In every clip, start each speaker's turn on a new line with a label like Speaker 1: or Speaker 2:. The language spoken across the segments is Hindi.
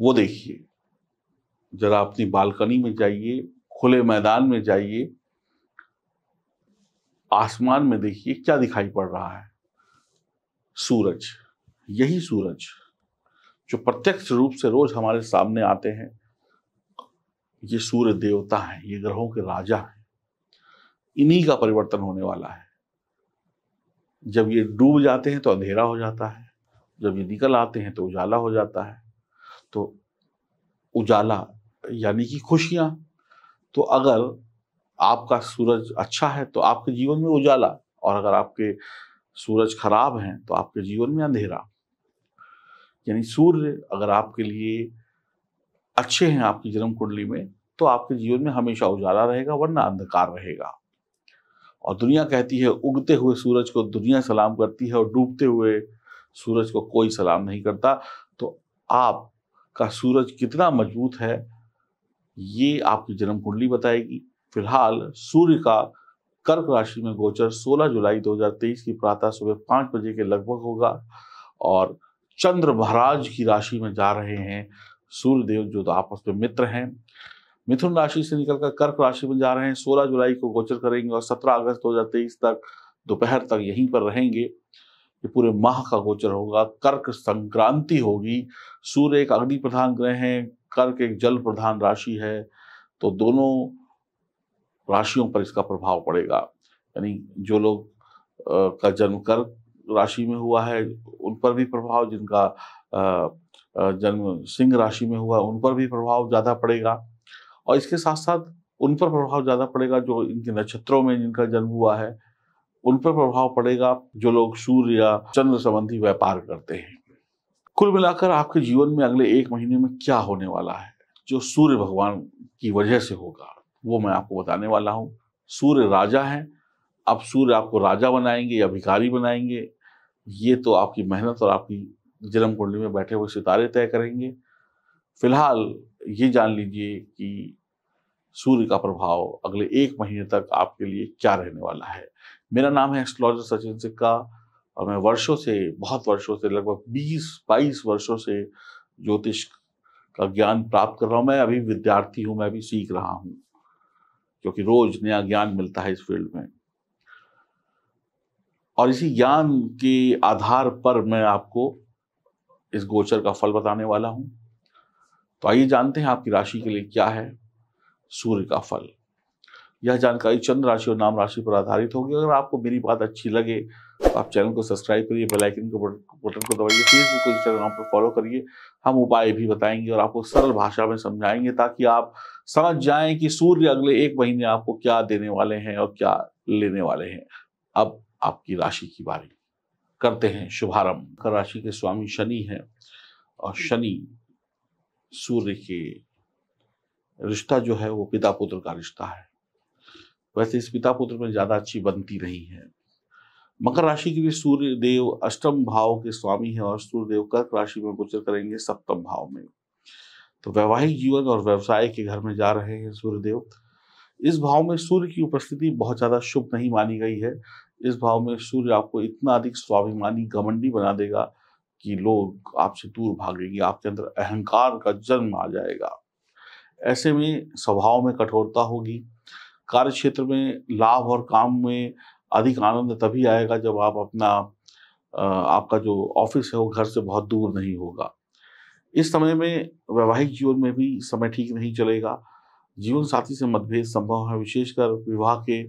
Speaker 1: वो देखिए जरा अपनी बालकनी में जाइए खुले मैदान में जाइए आसमान में देखिए क्या दिखाई पड़ रहा है सूरज यही सूरज जो प्रत्यक्ष रूप से रोज हमारे सामने आते हैं ये सूर्य देवता है ये ग्रहों के राजा हैं इन्हीं का परिवर्तन होने वाला है जब ये डूब जाते हैं तो अंधेरा हो जाता है जब ये निकल आते हैं तो उजाला हो जाता है तो उजाला यानी कि खुशियां तो अगर आपका सूरज अच्छा है तो आपके जीवन में उजाला और अगर आपके सूरज खराब हैं तो आपके जीवन में अंधेरा यानी सूर्य अगर आपके लिए अच्छे हैं आपकी जन्म कुंडली में तो आपके जीवन में हमेशा उजाला रहेगा वरना अंधकार रहेगा और दुनिया कहती है उगते हुए सूरज को दुनिया सलाम करती है और डूबते हुए सूरज को कोई सलाम नहीं करता तो आप का सूरज कितना मजबूत है ये आपकी जन्म कुंडली बताएगी फिलहाल सूर्य का कर्क राशि में गोचर 16 जुलाई 2023 की प्रातः सुबह पाँच बजे के लगभग होगा और चंद्र महाराज की राशि में जा रहे हैं सूर्यदेव जो तो आपस में मित्र हैं मिथुन राशि से निकलकर कर्क राशि में जा रहे हैं 16 जुलाई को गोचर करेंगे और 17 अगस्त 2023 तक दोपहर तक यहीं पर रहेंगे ये पूरे माह का गोचर होगा कर्क संक्रांति होगी सूर्य एक अग्नि प्रधान ग्रह है कर्क एक जल प्रधान राशि है तो दोनों राशियों पर इसका प्रभाव पड़ेगा यानी जो लोग का जन्म कर्क राशि में हुआ है उन पर भी प्रभाव जिनका जन्म सिंह राशि में हुआ उन पर भी प्रभाव ज़्यादा पड़ेगा और इसके साथ साथ उन पर प्रभाव ज़्यादा पड़ेगा जो इनके नक्षत्रों में जिनका जन्म हुआ है उन पर प्रभाव पड़ेगा जो लोग सूर्य या चंद्र संबंधी व्यापार करते हैं कुल मिलाकर आपके जीवन में अगले एक महीने में क्या होने वाला है जो सूर्य भगवान की वजह से होगा वो मैं आपको बताने वाला हूँ सूर्य राजा है अब सूर्य आपको राजा बनाएंगे या भिखारी बनाएंगे ये तो आपकी मेहनत और आपकी जन्म कुंडली में बैठे हुए सितारे तय करेंगे फिलहाल ये जान लीजिए कि सूर्य का प्रभाव अगले एक महीने तक आपके लिए क्या रहने वाला है मेरा नाम है एस्ट्रोलॉजर सचिन सिक्का और मैं वर्षों से बहुत वर्षों से लगभग 20 22 वर्षों से ज्योतिष का ज्ञान प्राप्त कर रहा हूँ मैं अभी विद्यार्थी हूँ मैं अभी सीख रहा हूँ क्योंकि रोज नया ज्ञान मिलता है इस फील्ड में और इसी ज्ञान के आधार पर मैं आपको इस गोचर का फल बताने वाला हूँ तो आइए जानते हैं आपकी राशि के लिए क्या है सूर्य का फल यह जानकारी चंद्र राशि और नाम राशि पर आधारित होगी अगर आपको मेरी बात अच्छी लगे तो आप चैनल को सब्सक्राइब करिए बेल आइकन को बटन को दबाइए फेसबुक और इंस्टाग्राम पर फॉलो करिए हम उपाय भी बताएंगे और आपको सरल भाषा में समझाएंगे ताकि आप समझ जाएं कि सूर्य अगले एक महीने आपको क्या देने वाले हैं और क्या लेने वाले हैं अब आपकी राशि की बारी करते हैं शुभारंभ कर राशि के स्वामी शनि हैं और शनि सूर्य के रिश्ता जो है वो पिता पुत्र का रिश्ता है वैसे इस पिता पुत्र में ज़्यादा अच्छी बनती नहीं है मकर राशि की भी सूर्य देव अष्टम भाव के स्वामी है और सूर्य देव कर्क राशि में गोचर करेंगे सप्तम भाव में तो वैवाहिक जीवन और व्यवसाय के घर में जा रहे हैं सूर्यदेव इस भाव में सूर्य की उपस्थिति बहुत ज़्यादा शुभ नहीं मानी गई है इस भाव में सूर्य आपको इतना अधिक स्वाभिमानी घमंडी बना देगा कि लोग आपसे दूर भागेंगे आपके अंदर अहंकार का जन्म आ जाएगा ऐसे में स्वभाव में कठोरता होगी कार्य क्षेत्र में लाभ और काम में अधिक आनंद तभी आएगा जब आप अपना आपका जो ऑफिस है वो घर से बहुत दूर नहीं होगा इस समय में वैवाहिक जीवन में भी समय ठीक नहीं चलेगा जीवन साथी से मतभेद संभव है विशेषकर विवाह के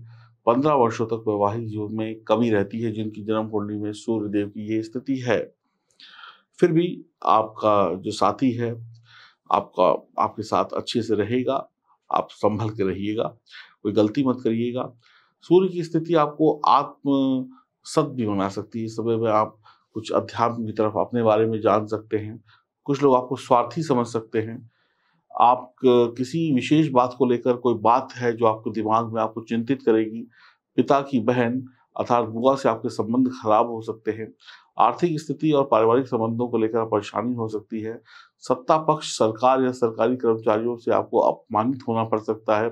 Speaker 1: पंद्रह वर्षों तक वैवाहिक जीवन में कमी रहती है जिनकी जन्म कुंडली में सूर्य देव की ये स्थिति है फिर भी आपका जो साथी है आपका आपके साथ अच्छे से रहेगा आप संभल के रहिएगा कोई गलती मत करिएगा सूर्य की स्थिति आपको आत्म सत भी बना सकती है समय में आप कुछ अध्यात्म की तरफ अपने बारे में जान सकते हैं कुछ लोग आपको स्वार्थी समझ सकते हैं आप किसी विशेष बात को लेकर कोई बात है जो आपको दिमाग में आपको चिंतित करेगी पिता की बहन अर्थात बुआ से आपके संबंध खराब हो सकते हैं आर्थिक स्थिति और पारिवारिक संबंधों को लेकर परेशानी हो सकती है सत्ता पक्ष सरकार या सरकारी कर्मचारियों से आपको अपमानित होना पड़ सकता है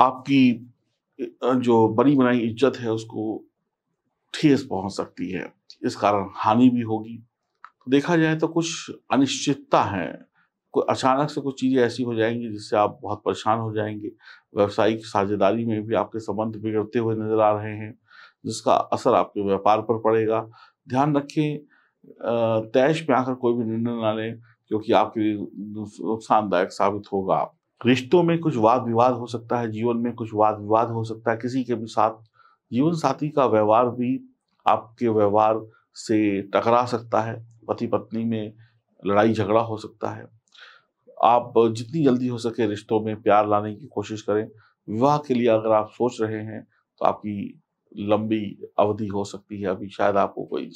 Speaker 1: आपकी जो बनी बनाई इज्जत है उसको ठेस पहुंच सकती है इस कारण हानि भी होगी तो देखा जाए तो कुछ अनिश्चितता है कोई अचानक से कुछ चीज़ें ऐसी हो जाएंगी जिससे आप बहुत परेशान हो जाएंगे व्यावसायिक साझेदारी में भी आपके संबंध बिगड़ते हुए नजर आ रहे हैं जिसका असर आपके व्यापार पर पड़ेगा ध्यान रखें तैश में आकर कोई भी निर्णय ना लें क्योंकि आपके लिए नुकसानदायक साबित होगा रिश्तों में कुछ वाद विवाद हो सकता है जीवन में कुछ वाद विवाद हो सकता है किसी के भी साथ जीवन साथी का व्यवहार भी आपके व्यवहार से टकरा सकता है पति पत्नी में लड़ाई झगड़ा हो सकता है आप जितनी जल्दी हो सके रिश्तों में प्यार लाने की कोशिश करें विवाह के लिए अगर आप सोच रहे हैं तो आपकी लंबी अवधि हो सकती है अभी शायद आपको कोई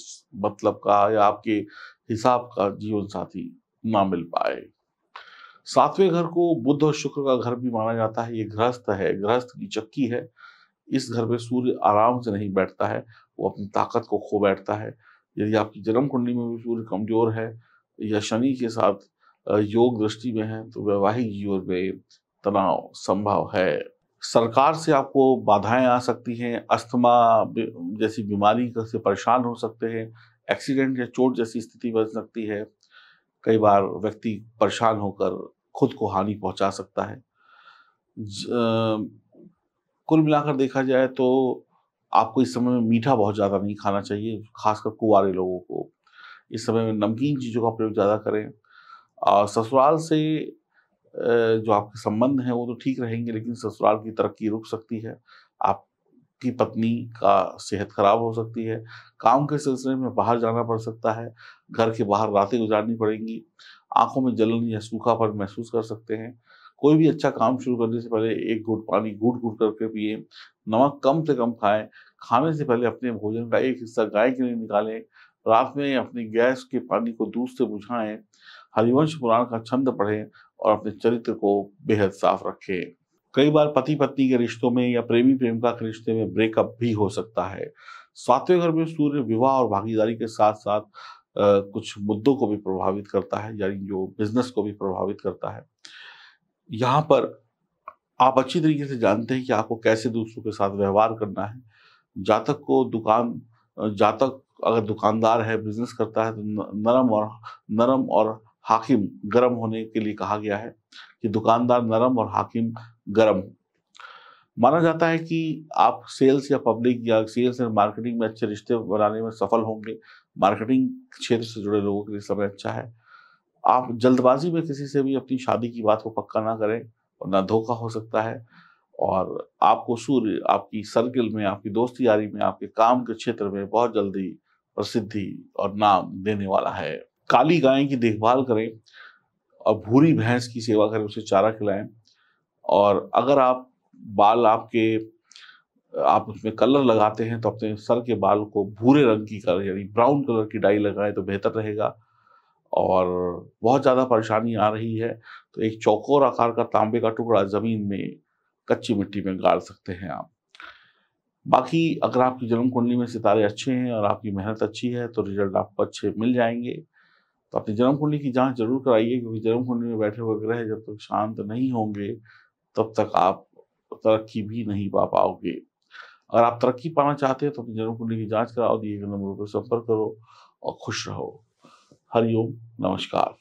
Speaker 1: मतलब का या आपके हिसाब का जीवन साथी ना मिल पाए सातवें घर को बुद्ध और शुक्र का घर भी माना जाता है ये गृहस्थ है गृहस्थ की चक्की है इस घर में सूर्य आराम से नहीं बैठता है वो अपनी ताकत को खो बैठता है यदि आपकी जन्म कुंडली में भी सूर्य कमजोर है या शनि के साथ योग दृष्टि में है तो वैवाहिक जीवन में तनाव संभव है सरकार से आपको बाधाएं आ सकती हैं अस्थमा जैसी बीमारी से परेशान हो सकते हैं एक्सीडेंट या चोट जैसी स्थिति बन सकती है कई बार व्यक्ति परेशान होकर खुद को हानि पहुंचा सकता है कुल मिलाकर देखा जाए तो आपको इस समय में मीठा बहुत ज़्यादा नहीं खाना चाहिए खासकर कुंवारे लोगों को इस समय में नमकीन चीज़ों का प्रयोग ज़्यादा करें और ससुराल से जो आपके संबंध हैं वो तो ठीक रहेंगे लेकिन ससुराल की तरक्की रुक सकती है आपकी पत्नी का सेहत खराब हो सकती है काम के सिलसिले में बाहर जाना पड़ सकता है घर के बाहर रातें गुजारनी पड़ेंगी आंखों में जलन या सूखापन महसूस कर सकते हैं कोई भी अच्छा काम शुरू करने से पहले एक घूट पानी घूट घूट करके पिए नमक कम से कम खाएं खाने से पहले अपने भोजन का एक हिस्सा गाय के लिए निकालें रात में अपनी गैस के पानी को दूध से बुझाएं हरिवंश पुराण का छंद पढ़ें और अपने चरित्र को बेहद साफ रखें कई बार पति पत्नी के रिश्तों में या प्रेमी प्रेमिका के रिश्ते में ब्रेकअप भी हो सकता है सातवें घर में सूर्य विवाह और भागीदारी के साथ साथ कुछ मुद्दों को भी प्रभावित करता है यानी जो बिजनेस को भी प्रभावित करता है यहाँ पर आप अच्छी तरीके से जानते हैं कि आपको कैसे दूसरों के साथ व्यवहार करना है जातक को दुकान जातक अगर दुकानदार है बिजनेस करता है तो नरम और नरम और हाकिम गर्म होने के लिए कहा गया है कि दुकानदार नरम और हाकिम गर्म माना जाता है कि आप सेल्स या पब्लिक या सेल्स एंड मार्केटिंग में अच्छे रिश्ते बनाने में सफल होंगे मार्केटिंग क्षेत्र से जुड़े लोगों के लिए समय अच्छा है आप जल्दबाजी में किसी से भी अपनी शादी की बात को पक्का ना करें और ना धोखा हो सकता है और आपको सूर्य आपकी सर्किल में आपकी दोस्ती यारी में आपके काम के क्षेत्र में बहुत जल्दी प्रसिद्धि और नाम देने वाला है काली गाय की देखभाल करें और भूरी भैंस की सेवा करें उसे चारा खिलाएं और अगर आप बाल आपके आप उसमें कलर लगाते हैं तो अपने सर के बाल को भूरे रंग की कलर यानी ब्राउन कलर की डाई लगाएं तो बेहतर रहेगा और बहुत ज़्यादा परेशानी आ रही है तो एक चौकोर आकार का तांबे का टुकड़ा ज़मीन में कच्ची मिट्टी में गाड़ सकते हैं आप बाकी अगर आपकी जन्म कुंडली में सितारे अच्छे हैं और आपकी मेहनत अच्छी है तो रिजल्ट आपको अच्छे मिल जाएंगे तो अपनी जन्म कुंडली की जांच जरूर कराइए क्योंकि जन्म कुंडली में बैठे हुए ग्रह जब तक शांत नहीं होंगे तब तक आप तरक्की भी नहीं पा पाओगे अगर आप तरक्की पाना चाहते हैं तो अपनी जन्म कुंडली की जांच कराओ दिए गए नंबरों पर संपर्क करो और खुश रहो हरिओम नमस्कार